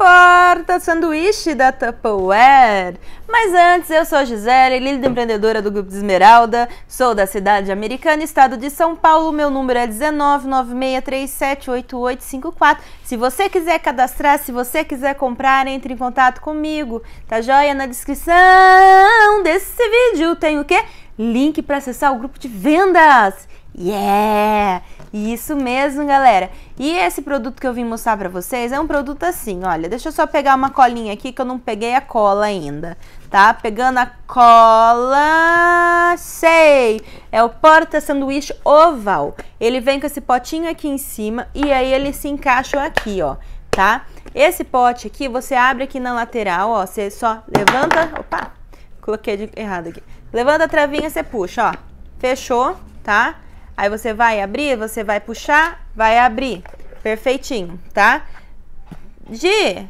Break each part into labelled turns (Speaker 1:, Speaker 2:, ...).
Speaker 1: Porta Sanduíche da Tupperware. Mas antes, eu sou a Gisele, líder empreendedora do Grupo de Esmeralda, sou da cidade americana, estado de São Paulo, meu número é 19963788854. Se você quiser cadastrar, se você quiser comprar, entre em contato comigo, tá joia? Na descrição desse vídeo tem o quê? Link para acessar o grupo de vendas. Yeah! Isso mesmo, galera. E esse produto que eu vim mostrar pra vocês é um produto assim, olha. Deixa eu só pegar uma colinha aqui que eu não peguei a cola ainda, tá? Pegando a cola... Sei! É o porta sanduíche oval. Ele vem com esse potinho aqui em cima e aí ele se encaixa aqui, ó, tá? Esse pote aqui, você abre aqui na lateral, ó. Você só levanta... Opa! Coloquei de... errado aqui. Levanta a travinha, você puxa, ó. Fechou, Tá? Aí você vai abrir, você vai puxar, vai abrir. Perfeitinho, tá? Gi,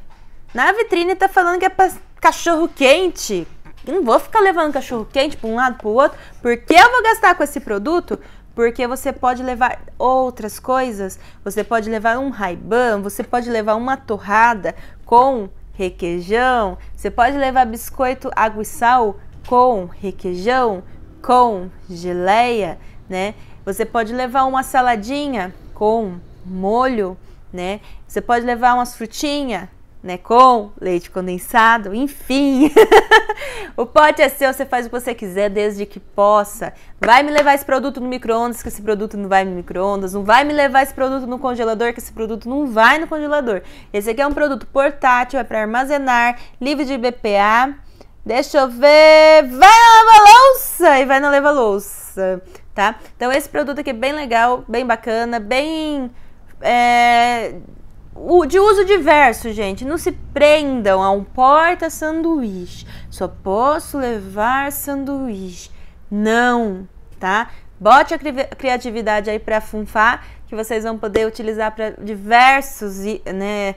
Speaker 1: na vitrine tá falando que é pra cachorro quente. Eu não vou ficar levando cachorro quente para um lado, para o outro. Porque eu vou gastar com esse produto? Porque você pode levar outras coisas. Você pode levar um raibão, você pode levar uma torrada com requeijão, você pode levar biscoito água e sal com requeijão, com geleia, né? Você pode levar uma saladinha com molho, né? Você pode levar umas frutinhas, né? Com leite condensado, enfim. o pote é seu, você faz o que você quiser, desde que possa. Vai me levar esse produto no micro-ondas, que esse produto não vai no micro-ondas. Não vai me levar esse produto no congelador, que esse produto não vai no congelador. Esse aqui é um produto portátil, é para armazenar, livre de BPA. Deixa eu ver. Vai lá, louça! aí vai na leva-louça, tá? Então esse produto aqui é bem legal, bem bacana, bem... É, de uso diverso, gente. Não se prendam a um porta-sanduíche. Só posso levar sanduíche. Não, tá? Bote a criatividade aí para funfar, que vocês vão poder utilizar para diversos, e né,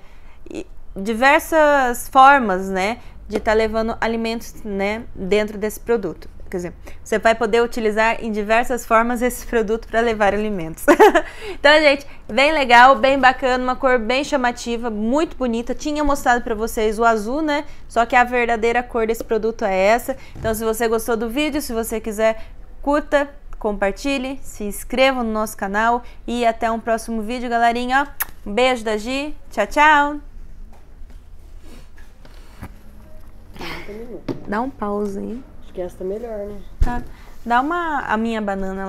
Speaker 1: diversas formas, né, de estar tá levando alimentos, né, dentro desse produto quer dizer, você vai poder utilizar em diversas formas esse produto para levar alimentos. então, gente, bem legal, bem bacana, uma cor bem chamativa, muito bonita. Tinha mostrado para vocês o azul, né? Só que a verdadeira cor desse produto é essa. Então, se você gostou do vídeo, se você quiser, curta, compartilhe, se inscreva no nosso canal e até um próximo vídeo, galerinha. Um beijo da Gi, tchau, tchau! Dá um pause, hein? que essa tá melhor, né? Tá. Dá uma. A minha banana